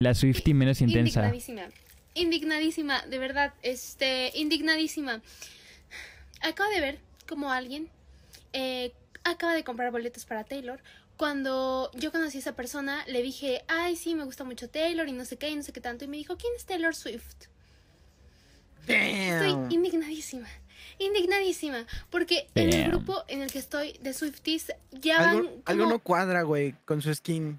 La Swifty menos intensa. Indignadísima. Indignadísima, de verdad. Este, indignadísima. Acabo de ver como alguien eh, acaba de comprar boletos para Taylor. Cuando yo conocí a esa persona, le dije, ay, sí, me gusta mucho Taylor y no sé qué, y no sé qué tanto. Y me dijo, ¿quién es Taylor Swift? Estoy indignadísima. Indignadísima. Porque en el grupo en el que estoy de Swifties ya van. Algo no cuadra, güey, con su skin.